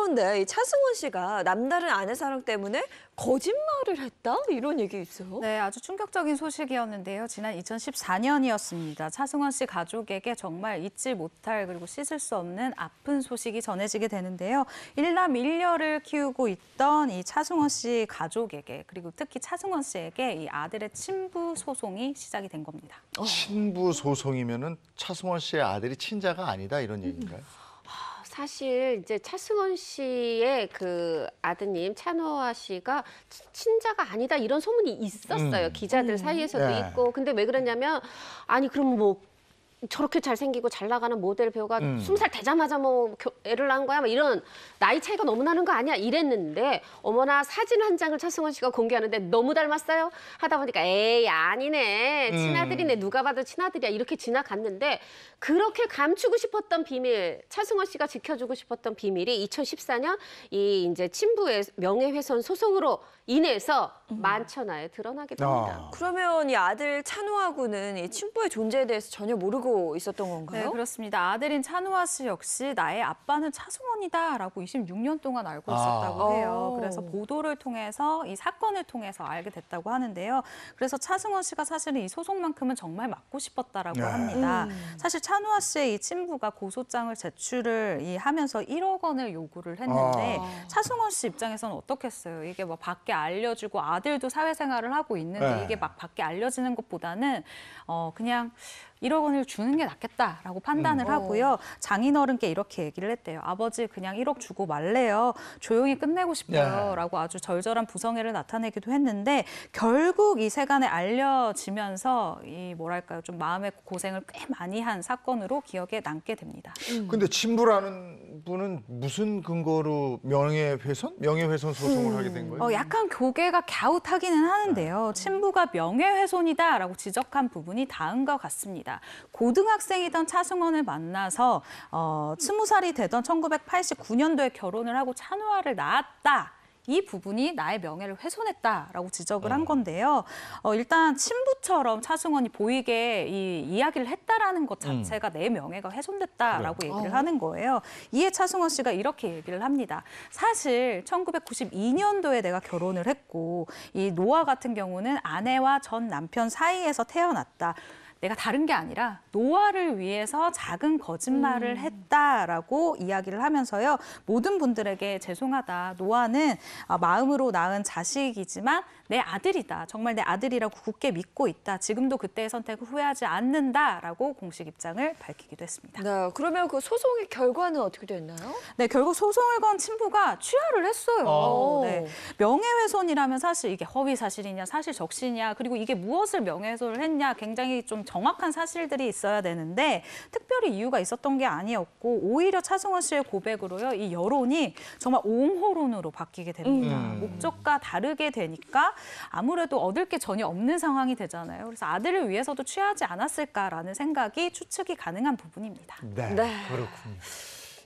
그런데 이 차승원 씨가 남다른 아내 사랑 때문에 거짓말을 했다? 이런 얘기 있어요? 네, 아주 충격적인 소식이었는데요. 지난 2014년이었습니다. 차승원 씨 가족에게 정말 잊지 못할 그리고 씻을 수 없는 아픈 소식이 전해지게 되는데요. 일남일녀를 키우고 있던 이 차승원 씨 가족에게 그리고 특히 차승원 씨에게 이 아들의 친부 소송이 시작이 된 겁니다. 친부 소송이면은 차승원 씨의 아들이 친자가 아니다 이런 얘기인가요? 사실 이제 차승원 씨의 그 아드님 찬호아 씨가 친자가 아니다 이런 소문이 있었어요. 음. 기자들 음. 사이에서도 예. 있고. 근데 왜그러냐면 아니 그럼 뭐 저렇게 잘생기고 잘 나가는 모델 배우가 음. 20살 되자마자 뭐 애를 낳은 거야? 막 이런 나이 차이가 너무 나는 거 아니야? 이랬는데 어머나 사진 한 장을 차승원 씨가 공개하는데 너무 닮았어요? 하다 보니까 에이 아니네 친아들이네 음. 누가 봐도 친아들이야 이렇게 지나갔는데 그렇게 감추고 싶었던 비밀 차승원 씨가 지켜주고 싶었던 비밀이 2014년 이 이제 친부의 명예훼손 소송으로 인해서 음. 만천하에 드러나게 됩니다. 아. 그러면 이 아들 찬호하고는 이 친부의 존재에 대해서 전혀 모르고 알고 있었던 건가요? 네, 그렇습니다. 아들인 찬우아 씨 역시 나의 아빠는 차승원이다라고 26년 동안 알고 아. 있었다고 아. 해요. 어. 그래서 보도를 통해서 이 사건을 통해서 알게 됐다고 하는데요. 그래서 차승원 씨가 사실은 이 소송만큼은 정말 막고 싶었다라고 네. 합니다. 음. 사실 찬우아 씨의 이 친부가 고소장을 제출을 이 하면서 1억 원을 요구를 했는데 아. 차승원 서원 씨 입장에서는 어떻겠어요? 이게 뭐 밖에 알려주고 아들도 사회생활을 하고 있는데 네. 이게 막 밖에 알려지는 것보다는 어 그냥 1억 원을 주는 게 낫겠다라고 판단을 음. 하고요. 장인어른께 이렇게 얘기를 했대요. 아버지 그냥 1억 주고 말래요. 조용히 끝내고 싶어요라고 네. 아주 절절한 부성애를 나타내기도 했는데 결국 이 세간에 알려지면서 이 뭐랄까요 좀 마음의 고생을 꽤 많이 한 사건으로 기억에 남게 됩니다. 음. 근데 친부라는 분은 무슨 근거로 명예훼손, 명예훼손 소송을 하게 된 음. 거예요? 어, 약간 교계가 갸웃하기는 하는데요. 아. 친부가 명예훼손이다라고 지적한 부분이 다음과 같습니다. 고등학생이던 차승원을 만나서 어, 스무 살이 되던 1989년도에 결혼을 하고 찬호아를 낳았다. 이 부분이 나의 명예를 훼손했다라고 지적을 한 어. 건데요. 어, 일단 친부처럼 차승원이 보이게 이 이야기를 했다라는 것 음. 자체가 내 명예가 훼손됐다라고 그래. 얘기를 어. 하는 거예요. 이에 차승원 씨가 이렇게 얘기를 합니다. 사실 1992년도에 내가 결혼을 했고 이 노아 같은 경우는 아내와 전 남편 사이에서 태어났다. 내가 다른 게 아니라 노화를 위해서 작은 거짓말을 음. 했다라고 이야기를 하면서요. 모든 분들에게 죄송하다. 노화는 아, 마음으로 낳은 자식이지만 내 아들이다. 정말 내 아들이라고 굳게 믿고 있다. 지금도 그때의 선택을 후회하지 않는다라고 공식 입장을 밝히기도 했습니다. 네, 그러면 그 소송의 결과는 어떻게 됐나요? 네, 결국 소송을 건 친부가 취하를 했어요. 어. 네. 명예훼손이라면 사실 이게 허위 사실이냐 사실 적시냐 그리고 이게 무엇을 명예훼손을 했냐 굉장히 좀 정확한 사실들이 있어야 되는데 특별히 이유가 있었던 게 아니었고 오히려 차승원 씨의 고백으로요 이 여론이 정말 옹호론으로 바뀌게 됩니다. 음. 음. 목적과 다르게 되니까 아무래도 얻을 게 전혀 없는 상황이 되잖아요. 그래서 아들을 위해서도 취하지 않았을까라는 생각이 추측이 가능한 부분입니다. 네, 네. 그렇군요.